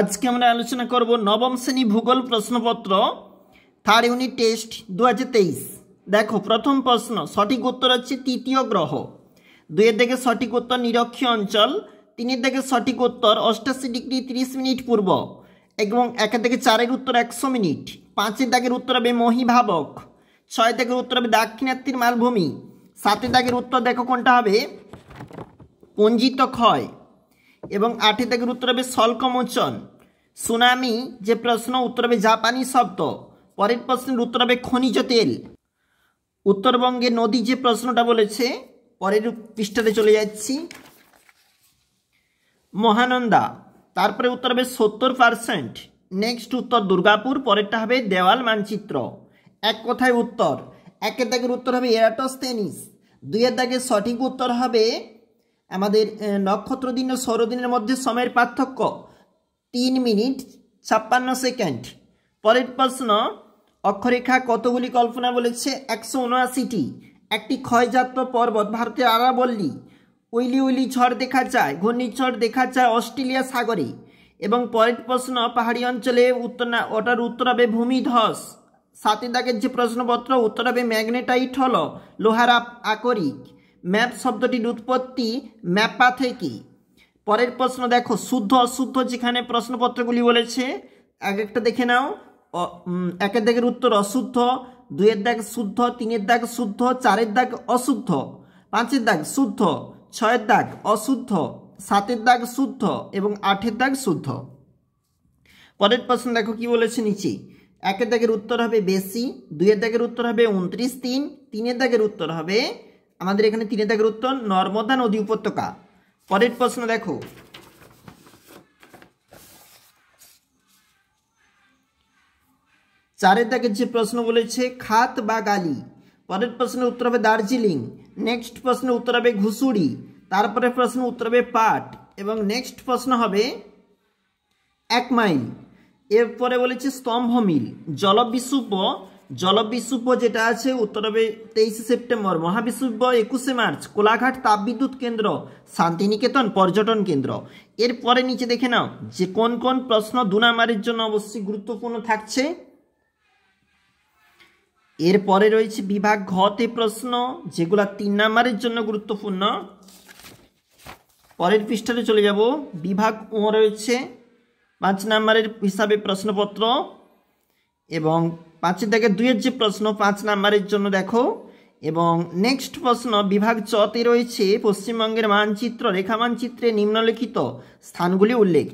আজকে আমরা আলোচনা করব নবম শ্রেণী ভূগোল প্রশ্নপত্র থার্ড ইউনিট টেস্ট দু দেখো প্রথম প্রশ্ন সঠিক উত্তর হচ্ছে তৃতীয় গ্রহ দুইয়ের থেকে সঠিক উত্তর নিরক্ষী অঞ্চল তিনের থেকে সঠিক উত্তর অষ্টাশি ডিগ্রি তিরিশ মিনিট পূর্ব এবং একের থেকে চারের উত্তর একশো মিনিট পাঁচের দাগের উত্তর হবে মহিভাবক ছয় দাগের উত্তর হবে দাক্ষিণাত্যের মালভূমি সাতের দাগের উত্তর দেখো কোনটা হবে পঞ্জিত ক্ষয় এবং আটে থেকে উত্তর হবে স্বল্পমোচন সুনামি যে প্রশ্ন উত্তর হবে জাপানি শব্দ পরের প্রশ্নের উত্তর হবে খনিজ তেল উত্তরবঙ্গে নদী যে প্রশ্নটা বলেছে পরের পৃষ্ঠাতে চলে যাচ্ছি মহানন্দা তারপরে উত্তর হবে সত্তর পার্সেন্ট নেক্সট উত্তর দুর্গাপুর পরেরটা হবে দেওয়াল মানচিত্র এক কথায় উত্তর একের দাগের উত্তর হবে টেনিস দুইয়ের দাগের সঠিক উত্তর হবে আমাদের নক্ষত্রদিন ও সৌরদিনের মধ্যে সময়ের পার্থক্য তিন মিনিট ছাপ্পান্ন সেকেন্ড পরের প্রশ্ন অক্ষরেখা কতগুলি কল্পনা বলেছে একশো উনআশিটি একটি ক্ষয়জাত পর্বত ভারতের আরাবল্লী উইলি উইলি ঝড় দেখা যায় ঘূর্ণিঝড় দেখা যায় অস্ট্রেলিয়া সাগরে এবং পরের প্রশ্ন পাহাড়ি অঞ্চলে উত্তর ওটার উত্তর হবে ভূমিধস সাথে দাগের যে প্রশ্নপত্র উত্তর হবে ম্যাগনেটাইট হল লোহার আকরিক ম্যাপ শব্দটির উৎপত্তি ম্যাপা থেকে পরের প্রশ্ন দেখো শুদ্ধ অশুদ্ধ যেখানে প্রশ্নপত্রগুলি বলেছে এক একটা দেখে নাও একের দাগের উত্তর অশুদ্ধ দুয়ের দাগ শুদ্ধ তিনের দাগ শুদ্ধ চারের দাগ অশুদ্ধ পাঁচের দাগ শুদ্ধ ছয়ের দাগ অশুদ্ধ সাতের দাগ শুদ্ধ এবং আটের দাগ শুদ্ধ পরের প্রশ্ন দেখো কি বলেছে নিচে একের দাগের উত্তর হবে বেশি দুইয়ের দাগের উত্তর হবে উনত্রিশ তিন তিনের দাগের উত্তর হবে আমাদের এখানে তিনে দাগের উত্তর নর্মদা নদী উপত্যকা পরের প্রশ্ন দেখো চারের দাগের যে প্রশ্ন বলেছে খাত বা গালি পরের প্রশ্নের উত্তর হবে দার্জিলিং নেক্সট প্রশ্নের উত্তর হবে ঘুষুড়ি তারপরে প্রশ্ন উত্তর হবে পাট এবং নেক্সট প্রশ্ন হবে এক মাইল এরপরে বলেছে স্তম্ভ মিল জলবিসূপ জলবিদ্যুৎ যেটা আছে উত্তর হবে তেইশে সেপ্টেম্বর মহাবিশ্বব্য একুশে মার্চ কোলাঘাট তাপবিদ্যুৎ কেন্দ্র শান্তিনিকেতন পর্যটন কেন্দ্র এরপরে নিচে দেখে নাও যে কোন কোন প্রশ্ন দুনামারির জন্য অবশ্যই গুরুত্বপূর্ণ থাকছে এরপরে রয়েছে বিভাগ ঘতে প্রশ্ন যেগুলো তিন নাম্বারের জন্য গুরুত্বপূর্ণ পরের পৃষ্ঠাতে চলে যাব বিভাগ ও রয়েছে পাঁচ নাম্বারের হিসাবে প্রশ্নপত্র এবং পাঁচের দাগে দুইয়ের যে প্রশ্ন পাঁচ নাম্বারের জন্য দেখো এবং নেক্সট প্রশ্ন বিভাগ চতে রয়েছে পশ্চিমবঙ্গের মানচিত্র রেখা মানচিত্রে নিম্নলিখিত স্থানগুলি উল্লেখ